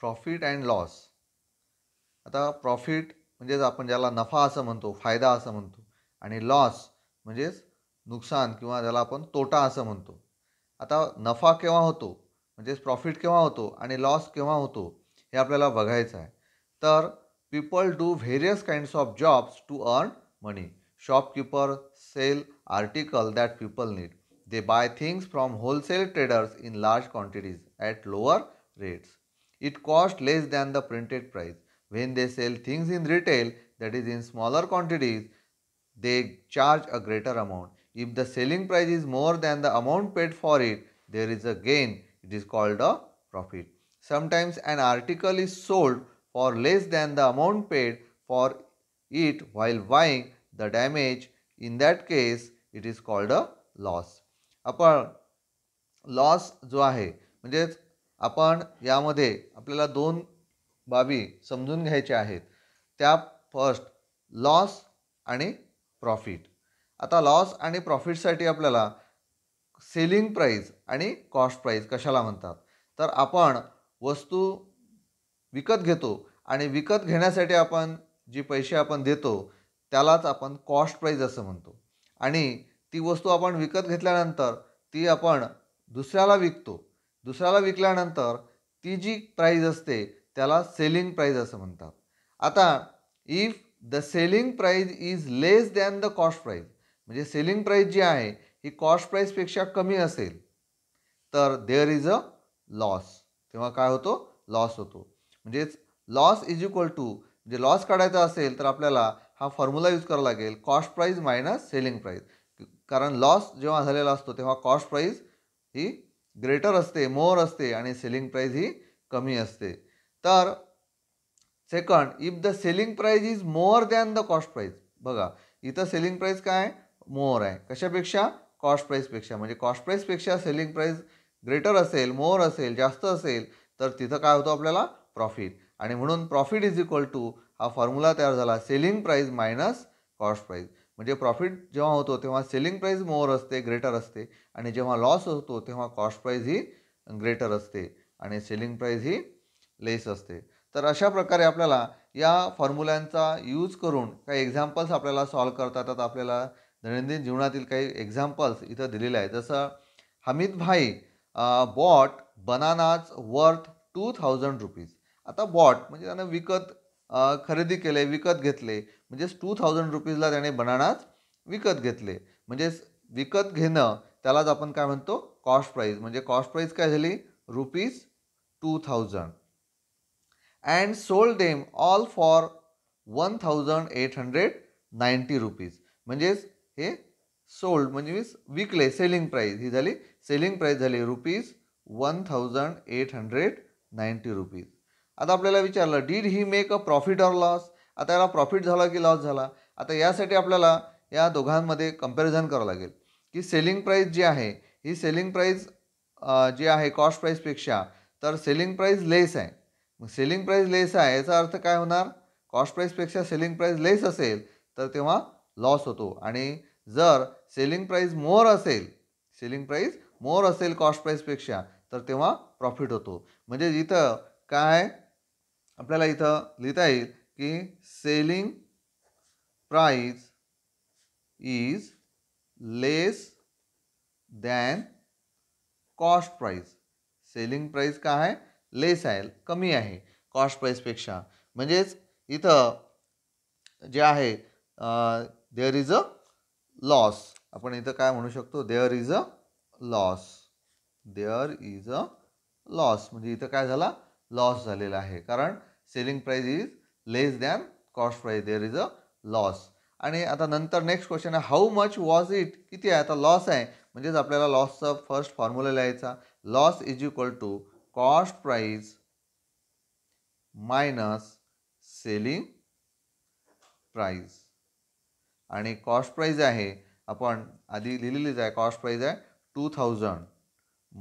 Profit and loss आता profit म्हणजेच आपण ज्याला नफा असं म्हणतो फायदा असं म्हणतो आणि लॉस म्हणजेच नुकसान किंवा ज्याला आपण तोटा असं म्हणतो आता नफा केव्हा होतो म्हणजेच प्रॉफिट केव्हा होतो आणि लॉस केव्हा होतो हे आपल्याला बघायचं आहे तर people do various kinds of jobs to earn money shopkeeper sell article that people need they buy things from wholesale traders in large quantities at lower rates It costs less than the printed price. When they sell things in retail, that is in smaller quantities, they charge a greater amount. If the selling price is more than the amount paid for it, there is a gain. It is called a profit. Sometimes an article is sold for less than the amount paid for it while buying the damage. In that case, it is called a loss. आपण loss जो आहे म्हणजेच आपण यामध्ये आपल्याला दोन बाबी समजून घ्यायच्या आहेत त्या फर्स्ट लॉस आणि प्रॉफिट आता लॉस आणि प्रॉफिटसाठी आपल्याला सेलिंग प्राईज आणि कॉस्ट प्राईज कशाला म्हणतात तर आपण वस्तू विकत घेतो आणि विकत घेण्यासाठी आपण जी पैसे आपण देतो त्यालाच आपण कॉस्ट प्राईज असं म्हणतो आणि ती वस्तू आपण विकत घेतल्यानंतर ती आपण दुसऱ्याला विकतो दुसऱ्याला विकल्यानंतर ती जी प्राईज असते त्याला सेलिंग प्राईज असं म्हणतात आता if the selling price is less than the cost price म्हणजे सेलिंग प्राईज जी आहे ही कॉस्ट प्राईजपेक्षा कमी असेल तर देअर इज अ लॉस तेव्हा काय होतो लॉस होतो म्हणजेच लॉस इज इक्वल टू म्हणजे लॉस काढायचा असेल तर आपल्याला हा फॉर्म्युला यूज करावा लागेल cost price minus selling price कारण लॉस जेव्हा झालेला असतो तेव्हा कॉस्ट प्राईज ही ग्रेटर असते मोर असते आणि सेलिंग प्राईज ही कमी असते तर second if the selling price is more than the cost price बघा इथं सेलिंग प्राईज काय मोर आहे कशापेक्षा कॉस्ट प्राईजपेक्षा म्हणजे कॉस्ट प्राईजपेक्षा सेलिंग प्राईज ग्रेटर असेल मोर असेल जास्त असेल तर तिथं काय होतं आपल्याला प्रॉफिट आणि म्हणून प्रॉफिट इज इक्वल टू हा फॉर्म्युला तयार झाला selling price minus cost price म्हणजे प्रॉफिट जेव्हा होतो तेव्हा सेलिंग प्राईज मोर असते ग्रेटर असते आणि जेव्हा लॉस होतो तेव्हा कॉस्ट प्राईज ही ग्रेटर असते आणि सेलिंग प्राईज ही लेस असते तर अशा प्रकारे आपल्याला या फॉर्म्युल्यांचा यूज करून काही एक्झाम्पल्स आपल्याला सॉल्व करता येतात आपल्याला दैनंदिन जीवनातील काही एक्झाम्पल्स इथं दिलेले आहेत जसं हमीद भाई bought bananas worth two thousand rupees आता बॉट म्हणजे त्यानं विकत खरेदी केले विकत घेतले म्हणजेच टू थाउजंड रुपीजला त्याने बनानाच विकत घेतले म्हणजेच विकत घेणं त्यालाच आपण काय म्हणतो कॉस्ट प्राईज म्हणजे कॉस्ट प्राईज काय झाली rupees two thousand and sold them all for one thousand eight hundred ninety rupees म्हणजेच हे सोल्ड म्हणजे मीन्स विकले सेलिंग प्राईज ही झाली सेलिंग प्राईज झाली rupees one thousand eight hundred ninety rupees आता आपल्याला विचारलं did he make a profit or loss आता याला प्रॉफिट झाला की लॉस झाला आता यासाठी आपल्याला या दोघांमध्ये कम्पॅरिझन करावं लागेल की सेलिंग प्राईस जी आहे ही सेलिंग प्राईज जी आहे कॉस्ट प्राईजपेक्षा तर सेलिंग प्राईज लेस आहे मग सेलिंग प्राईज लेस आहे याचा अर्थ काय होणार कॉस्ट प्राईजपेक्षा सेलिंग प्राईज लेस असेल तर तेव्हा लॉस होतो आणि जर सेलिंग प्राईज मोर असेल सेलिंग प्राईज मोर असेल कॉस्ट प्राईसपेक्षा तर तेव्हा प्रॉफिट होतो म्हणजे इथं काय आपल्याला इथं लिहिता येईल की selling price is less than cost price selling price काय आहे लेस आहे कमी आहे कॉस्ट प्राईजपेक्षा म्हणजेच इथं जे आहे देअर इज अ लॉस आपण इथं काय म्हणू शकतो there is a loss there is a loss म्हणजे इथं काय झाला लॉस झालेला आहे कारण selling price is less than cost price there is a loss आणि आता नंतर नेक्स्ट क्वेश्चन आहे हाऊ मच वॉज इट किती आहे आता लॉस आहे म्हणजेच आपल्याला लॉसचा फर्स्ट फॉर्म्युला लिहायचा loss is equal to cost price minus selling price आणि कॉस्ट प्राईज आहे आपण आधी लिहिलेलीच आहे कॉस्ट प्राईज आहे two thousand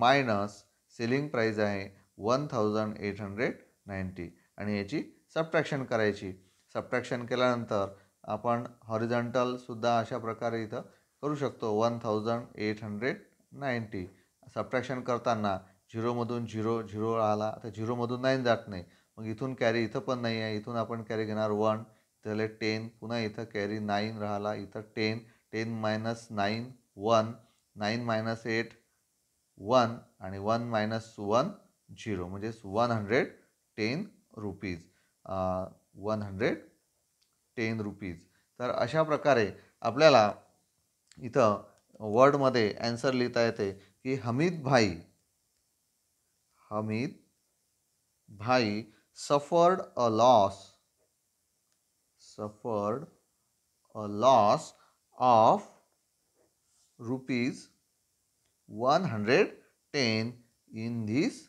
minus selling price आहे one thousand eight hundred ninety आणि याची सबट्रॅक्शन करायची सबट्रॅक्शन केल्यानंतर आपण हॉरिझॉन्टलसुद्धा अशा प्रकारे इथं करू शकतो one thousand eight hundred ninety subtraction करताना झिरोमधून झिरो झिरो राहिला तर झिरोमधून नाईन जात नाही मग इथून कॅरी इथं पण नाही आहे इथून आपण कॅरी घेणार वन त्याला टेन पुन्हा इथं कॅरी नाईन राहिला इथं ten ten minus nine one nine minus eight one आणि वन मायनस वन झिरो म्हणजेच one hundred ten rupees one hundred ten rupees तर अशा प्रकारे आपल्याला इथं वर्डमध्ये ॲन्सर लिहिता येते की हमीद भाई हमीद भाई suffered a loss suffered a loss of rupees one hundred ten in this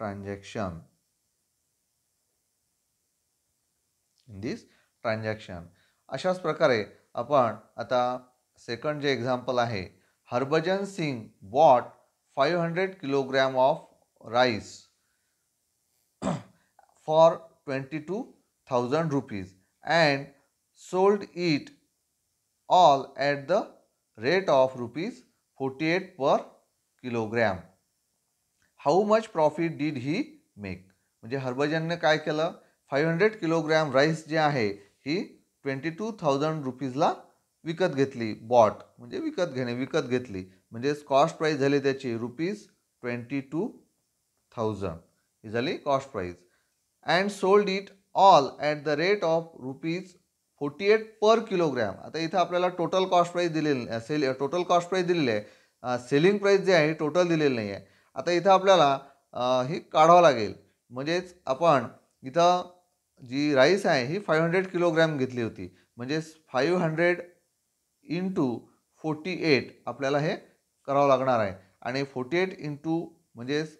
transaction in this transaction अशाच प्रकारे आपण आता सेकंड जे एक्झाम्पल आहे Harbhajan Singh bought five hundred kilogram of rice for twenty two thousand rupees and sold it all at the rate of rupees forty eight per kilogram how much profit did he make म्हणजे हरभजनने काय केलं five hundred kilogram rice जे आहे ही twenty two thousand रुपीजला विकत घेतली बॉट म्हणजे विकत घेणे विकत घेतली म्हणजेच कॉस्ट प्राईज झाली त्याची रुपीज ट्वेंटी टू थाउजंड ही झाली cost price and sold it all at the rate of rupees forty eight per kilogram आता इथं आपल्याला टोटल कॉस्ट प्राईज दिलेली सेल टोटल कॉस्ट प्राईज दिलेली आहे सेलिंग uh, प्राईस जे आहे टोटल दिलेलं नाही आहे आता इथं आपल्याला हे काढावं लागेल म्हणजेच आपण इथं जी राईस आहे ही फाईव्ह हंड्रेड किलोग्रॅम घेतली होती म्हणजेच five hundred into forty eight आपल्याला हे करावं लागणार आहे आणि फोर्टी एट इंटू म्हणजेच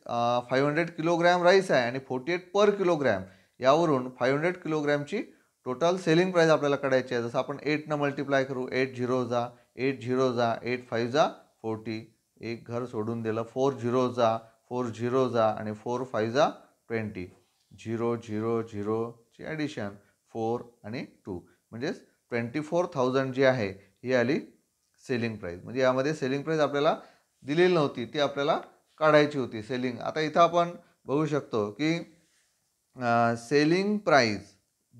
फाईव्ह हंड्रेड किलोग्रॅम राईस आहे आणि फोर्टी एट पर किलोग्रॅम यावरून फाईव्ह हंड्रेड किलोग्रॅमची टोटल सेलिंग प्राईस आपल्याला काढायची आहे जसं आपण एटनं मल्टिप्लाय करू एट झिरो जा एट झिरो जा एट फाईव्ह जा फोर्टी एक घर सोडून दिलं फोर झिरो जा फोर झिरो जा आणि फोर फाय जा ट्वेंटी झिरो झिरो झिरोची ॲडिशन फोर आणि टू म्हणजेच ट्वेंटी फोर थाउजंड जी आहे ही आली सेलिंग प्राईज म्हणजे यामध्ये सेलिंग प्राईज आपल्याला दिलेली नव्हती ती आपल्याला काढायची होती सेलिंग आता इथं आपण बघू शकतो की आ, सेलिंग प्राईज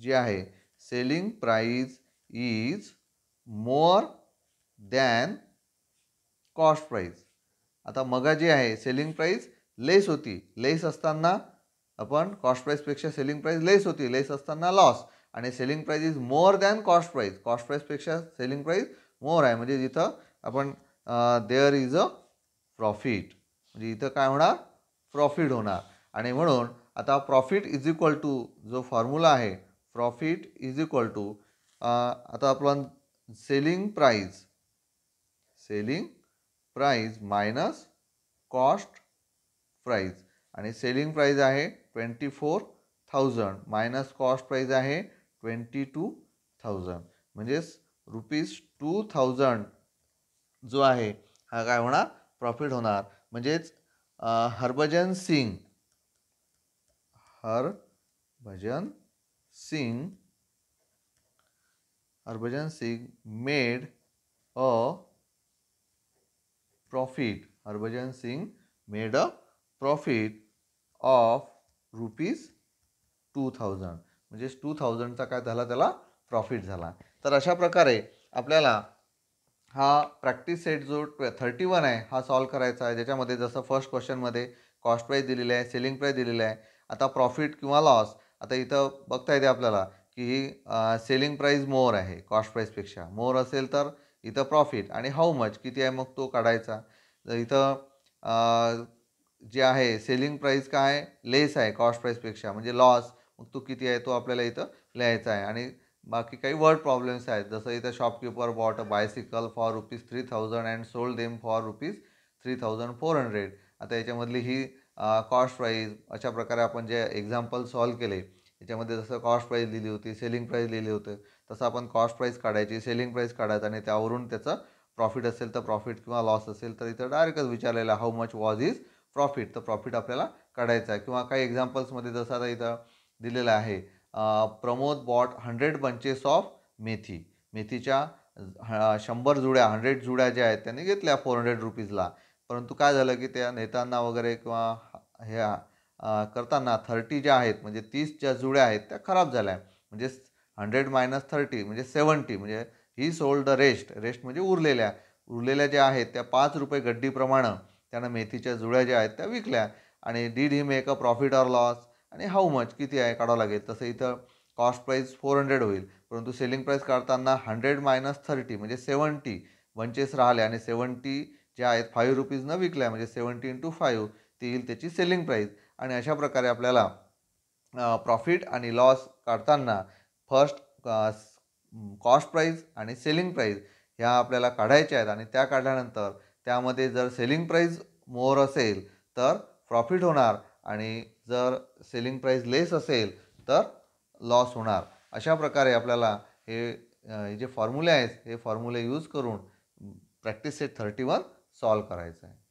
जी आहे selling price is more than cost price आता मगा जी आहे सेलिंग प्राईस लेस होती लेस असताना आपण कॉस्ट प्राईसपेक्षा सेलिंग प्राईस लेस होती लेस असताना लॉस आणि selling price is more than cost price cost प्राईसपेक्षा सेलिंग प्राईज मोर आहे म्हणजे जिथं आपण देअर इज अ प्रॉफिट म्हणजे इथं काय होणार प्रॉफिट होणार आणि म्हणून आता प्रॉफिट इज इक्वल टू जो फॉर्म्युला आहे प्रॉफिट इज इक्वल टू आता आपण selling price selling price minus cost price आणि सेलिंग प्राईज आहे twenty four thousand minus cost price आहे ट्वेंटी टू थाउजंड म्हणजेच रुपीज टू थाउजंड जो आहे हा काय होणार प्रॉफिट होणार म्हणजेच Harbhajan Singh Harbhajan Singh Harbhajan Singh made a profit. Harbhajan Singh made a profit of rupees 2000. म्हणजेच टू थाउजंडचा काय झाला त्याला प्रॉफिट झाला तर अशा प्रकारे आपल्याला हा प्रॅक्टिस सेट जो थर्टी वन आहे हा सॉल्व करायचा आहे ज्याच्यामध्ये जसं फर्स्ट क्वेश्चनमध्ये कॉस्ट प्राईज दिलेली आहे सेलिंग प्राईज दिलेला आहे आता प्रॉफिट किंवा लॉस आता इथं बघता येते आपल्याला की ही सेलिंग प्राईज मोर आहे कॉस्ट प्राईजपेक्षा मोर असेल तर इथं प्रॉफिट आणि हाऊ मच किती आहे मग तो काढायचा तर इथं जे आहे सेलिंग प्राईस काय आहे लेस आहे कॉस्ट प्राईसपेक्षा म्हणजे लॉस मग तो किती आहे तो आपल्याला इथं लिहायचा आहे आणि बाकी काही वर्ड प्रॉब्लेम्स आहेत जसं इथं shopkeeper bought a bicycle for rupees three thousand and sold them for rupees three thousand four hundred आता याच्यामधली ही कॉस्ट प्राईज अशा प्रकारे आपण जे एक्झाम्पल सॉल्व केले याच्यामध्ये जसं कॉस्ट प्राईज दिली होती सेलिंग प्राईज लिहिली होते तसं आपण कॉस्ट प्राईज काढायची सेलिंग प्राईस काढायचं आणि त्यावरून त्याचं प्रॉफिट असेल तर प्रॉफिट किंवा लॉस असेल तर इथं डायरेक्टच विचारलेलं how much was is profit तर प्रॉफिट आपल्याला काढायचा आहे किंवा काही एक्झाम्पल्समध्ये जसं आता इथं दिलेलं आहे Pramod bought hundred bunches of methi मेथीच्या शंभर जुड्या हंड्रेड जुड्या ज्या आहेत त्यांनी घेतल्या फोर हंड्रेड रुपीजला परंतु काय झालं की त्या नेत्यांना वगैरे किंवा ह्या करताना थर्टी ज्या आहेत म्हणजे तीस ज्या जुळ्या आहेत त्या खराब झाल्या म्हणजे हंड्रेड मायनस थर्टी म्हणजे सेवन्टी म्हणजे he sold the rest rest म्हणजे उरलेल्या उरलेल्या ज्या आहेत त्या पाच रुपये गड्डीप्रमाणे त्यानं मेथीच्या जुळ्या ज्या आहेत त्या विकल्या आणि did he make a profit or loss आणि हाऊ मच किती आहे काढावं लागेल तसं इथं कॉस्ट प्राईस फोर हंड्रेड होईल परंतु सेलिंग प्राईस काढताना हंड्रेड मायनस थर्टी म्हणजे सेवन्टी वंचेस राहिले आणि सेवन्टी ज्या आहेत फाईव्ह रुपीजनं विकल्या म्हणजे सेवन्टी इंटू फाईव्ह ती येईल त्याची सेलिंग प्राईस आणि अशा प्रकारे आपल्याला प्रॉफिट आणि लॉस काढताना फर्स्ट कॉस्ट प्राईज आणि सेलिंग प्राईज ह्या आपल्याला काढायच्या आहेत आणि त्या काढल्यानंतर त्यामध्ये जर सेलिंग प्राईज मोर असेल तर प्रॉफिट होणार आणि जर सेलिंग प्राईज लेस असेल तर लॉस होणार अशा प्रकारे आपल्याला हे जे फॉर्म्युले आहेत हे फॉर्म्युले यूज करून practice set thirty one solve करायचं आहे